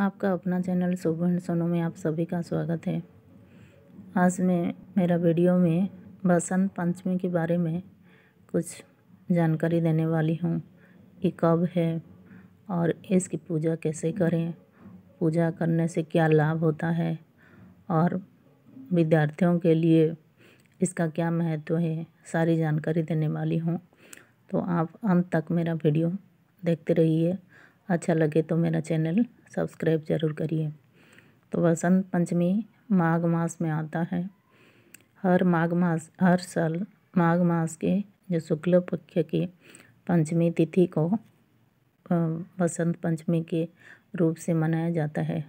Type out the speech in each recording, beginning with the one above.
आपका अपना चैनल सुबह सोनू में आप सभी का स्वागत है आज मैं मेरा वीडियो में बसंत पंचमी के बारे में कुछ जानकारी देने वाली हूँ कि कब है और इसकी पूजा कैसे करें पूजा करने से क्या लाभ होता है और विद्यार्थियों के लिए इसका क्या महत्व है सारी जानकारी देने वाली हूँ तो आप अंत तक मेरा वीडियो देखते रहिए अच्छा लगे तो मेरा चैनल सब्सक्राइब ज़रूर करिए तो वसंत पंचमी माघ मास में आता है हर माघ मास हर साल माघ मास के जो शुक्ल पक्ष की पंचमी तिथि को वसंत पंचमी के रूप से मनाया जाता है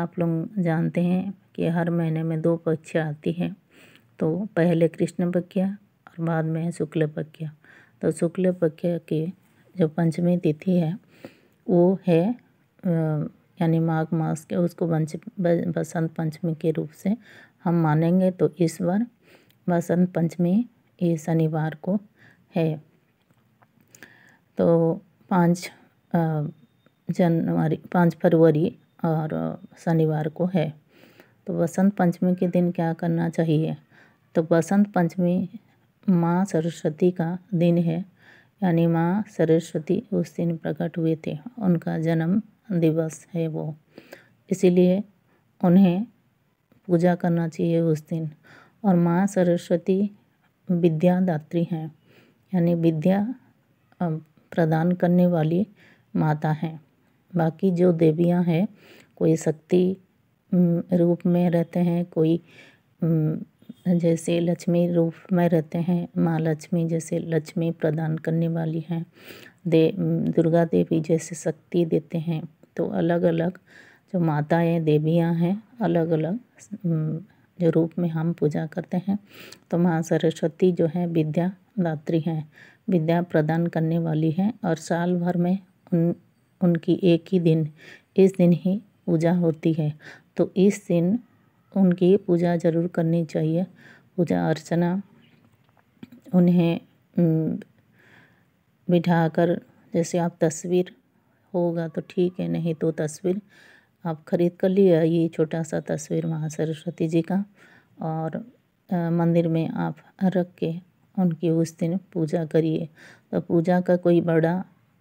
आप लोग जानते हैं कि हर महीने में दो पक्ष आती हैं तो पहले कृष्ण पक्ष और बाद में है शुक्ल पक्ष तो शुक्ल पक्ष के जो पंचमी तिथि है वो है यानी माघ मास के उसको वंश बसंत पंचमी के रूप से हम मानेंगे तो इस बार बसंत पंचमी ये शनिवार को है तो पाँच जनवरी पाँच फरवरी और शनिवार को है तो बसंत पंचमी के दिन क्या करना चाहिए तो बसंत पंचमी माँ सरस्वती का दिन है यानी माँ सरस्वती उस दिन प्रकट हुए थे उनका जन्म दिवस है वो इसीलिए उन्हें पूजा करना चाहिए उस दिन और माँ सरस्वती विद्यादात्री हैं यानी विद्या प्रदान करने वाली माता हैं बाकी जो देवियाँ हैं कोई शक्ति रूप में रहते हैं कोई जैसे लक्ष्मी रूप में रहते हैं माँ लक्ष्मी जैसे लक्ष्मी प्रदान करने वाली हैं दे दुर्गा देवी जैसे शक्ति देते हैं तो अलग अलग जो माताएं देवियाँ हैं अलग अलग जो रूप में हम पूजा करते हैं तो माँ सरस्वती जो है विद्या दात्री हैं विद्या प्रदान करने वाली हैं और साल भर में उन उनकी एक ही दिन इस दिन ही पूजा होती है तो इस दिन उनकी पूजा ज़रूर करनी चाहिए पूजा अर्चना उन्हें बिठाकर जैसे आप तस्वीर होगा तो ठीक है नहीं तो तस्वीर आप खरीद कर लिए आइए छोटा सा तस्वीर वहाँ सरस्वती जी का और मंदिर में आप रख के उनकी उस दिन पूजा करिए तो पूजा का कोई बड़ा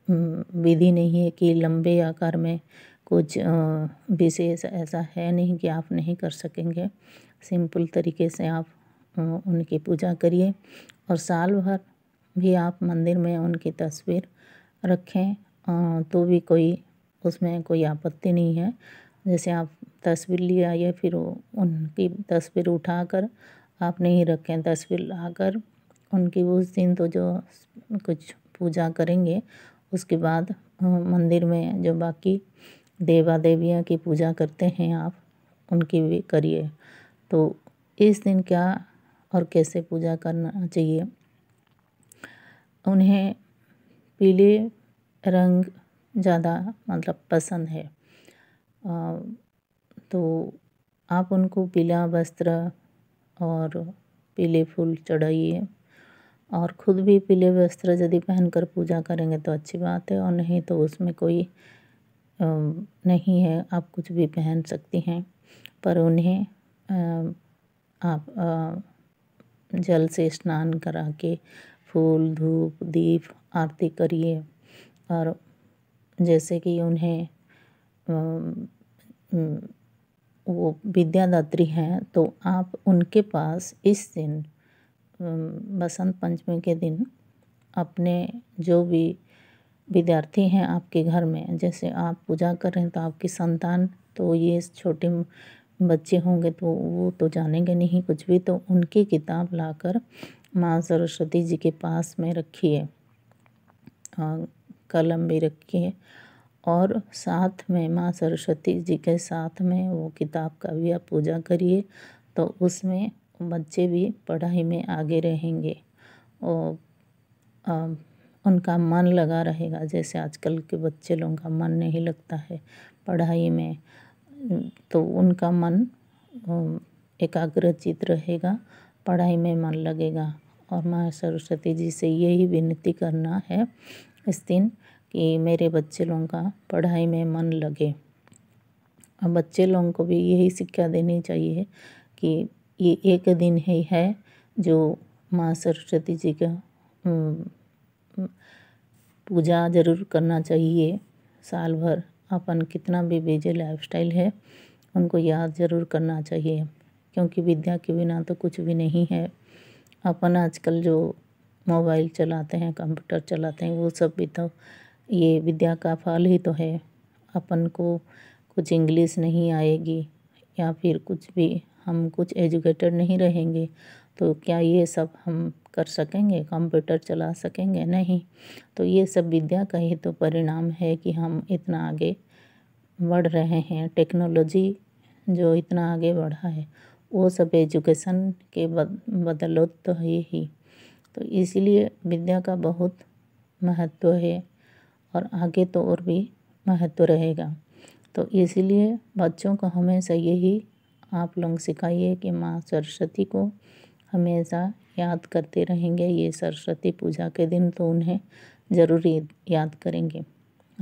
विधि नहीं है कि लंबे आकार में कुछ विशेष ऐसा है नहीं कि आप नहीं कर सकेंगे सिंपल तरीके से आप उनकी पूजा करिए और साल भर भी आप मंदिर में उनकी तस्वीर रखें तो भी कोई उसमें कोई आपत्ति नहीं है जैसे आप तस्वीर ले आइए फिर उनकी तस्वीर उठाकर आप नहीं रखें तस्वीर लाकर उनकी उस दिन तो जो कुछ पूजा करेंगे उसके बाद मंदिर में जो बाकी देवा देवियाँ की पूजा करते हैं आप उनकी भी करिए तो इस दिन क्या और कैसे पूजा करना चाहिए उन्हें पीले रंग ज़्यादा मतलब पसंद है आ, तो आप उनको पीला वस्त्र और पीले फूल चढ़ाइए और ख़ुद भी पीले वस्त्र यदि पहनकर पूजा करेंगे तो अच्छी बात है और नहीं तो उसमें कोई नहीं है आप कुछ भी पहन सकती हैं पर उन्हें आप जल से स्नान करा के फूल धूप दीप आरती करिए और जैसे कि उन्हें वो विद्यादात्री हैं तो आप उनके पास इस दिन बसंत पंचमी के दिन अपने जो भी विद्यार्थी हैं आपके घर में जैसे आप पूजा कर रहे हैं तो आपकी संतान तो ये छोटे बच्चे होंगे तो वो तो जानेंगे नहीं कुछ भी तो उनकी किताब लाकर माँ सरस्वती जी के पास में रखिए कलम भी रखिए और साथ में माँ सरस्वती जी के साथ में वो किताब का भी आप पूजा करिए तो उसमें बच्चे भी पढ़ाई में आगे रहेंगे और उनका मन लगा रहेगा जैसे आजकल के बच्चे लोगों का मन नहीं लगता है पढ़ाई में तो उनका मन एकाग्रचित रहेगा पढ़ाई में मन लगेगा और माँ सरस्वती जी से यही विनती करना है इस दिन कि मेरे बच्चे लोगों का पढ़ाई में मन लगे और बच्चे लोगों को भी यही शिक्षा देनी चाहिए कि ये एक दिन ही है जो माँ सरस्वती जी का पूजा ज़रूर करना चाहिए साल भर अपन कितना भी बिजी लाइफस्टाइल है उनको याद ज़रूर करना चाहिए क्योंकि विद्या के बिना तो कुछ भी नहीं है अपन आजकल जो मोबाइल चलाते हैं कंप्यूटर चलाते हैं वो सब भी तो ये विद्या का फल ही तो है अपन को कुछ इंग्लिश नहीं आएगी या फिर कुछ भी हम कुछ एजुकेटेड नहीं रहेंगे तो क्या ये सब हम कर सकेंगे कंप्यूटर चला सकेंगे नहीं तो ये सब विद्या का ही तो परिणाम है कि हम इतना आगे बढ़ रहे हैं टेक्नोलॉजी जो इतना आगे बढ़ा है वो सब एजुकेशन के बद, तो है ही तो इसलिए विद्या का बहुत महत्व है और आगे तो और भी महत्व रहेगा तो इसलिए बच्चों को हमेशा यही आप लोग सिखाइए कि माँ सरस्वती को हमेशा याद करते रहेंगे ये सरस्वती पूजा के दिन तो उन्हें ज़रूर याद करेंगे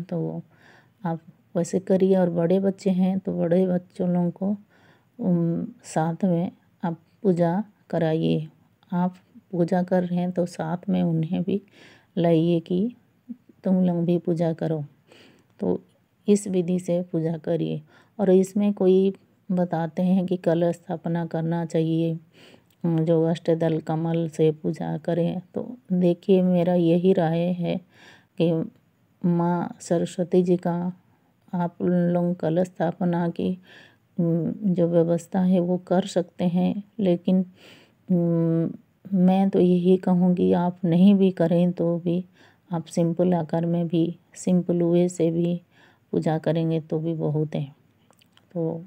तो वो आप वैसे करिए और बड़े बच्चे हैं तो बड़े बच्चों लोगों को साथ में आप पूजा कराइए आप पूजा कर रहे हैं तो साथ में उन्हें भी लाइए कि तुम लोग भी पूजा करो तो इस विधि से पूजा करिए और इसमें कोई बताते हैं कि कल स्थापना करना चाहिए जो अष्टदल कमल से पूजा करें तो देखिए मेरा यही राय है कि माँ सरस्वती जी का आप लोग कल स्थापना की जो व्यवस्था है वो कर सकते हैं लेकिन मैं तो यही कहूँगी आप नहीं भी करें तो भी आप सिंपल आकार में भी सिंपल वे से भी पूजा करेंगे तो भी बहुत है तो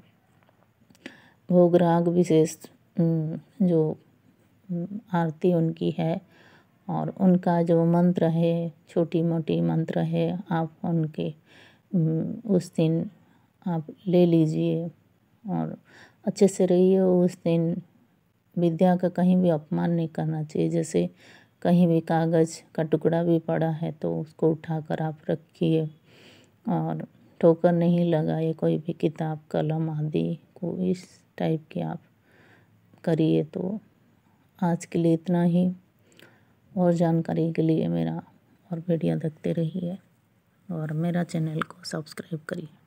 भोग राग विशेष हम्म, जो हम्म, आरती उनकी है और उनका जो मंत्र है छोटी मोटी मंत्र है आप उनके हम्म, उस दिन आप ले लीजिए और अच्छे से रहिए उस दिन विद्या का कहीं भी अपमान नहीं करना चाहिए जैसे कहीं भी कागज़ का टुकड़ा भी पड़ा है तो उसको उठाकर आप रखिए और ठोकर नहीं लगाए कोई भी किताब कलम आदि को इस टाइप की आप करिए तो आज के लिए इतना ही और जानकारी के लिए मेरा और वीडियो देखते रहिए और मेरा चैनल को सब्सक्राइब करिए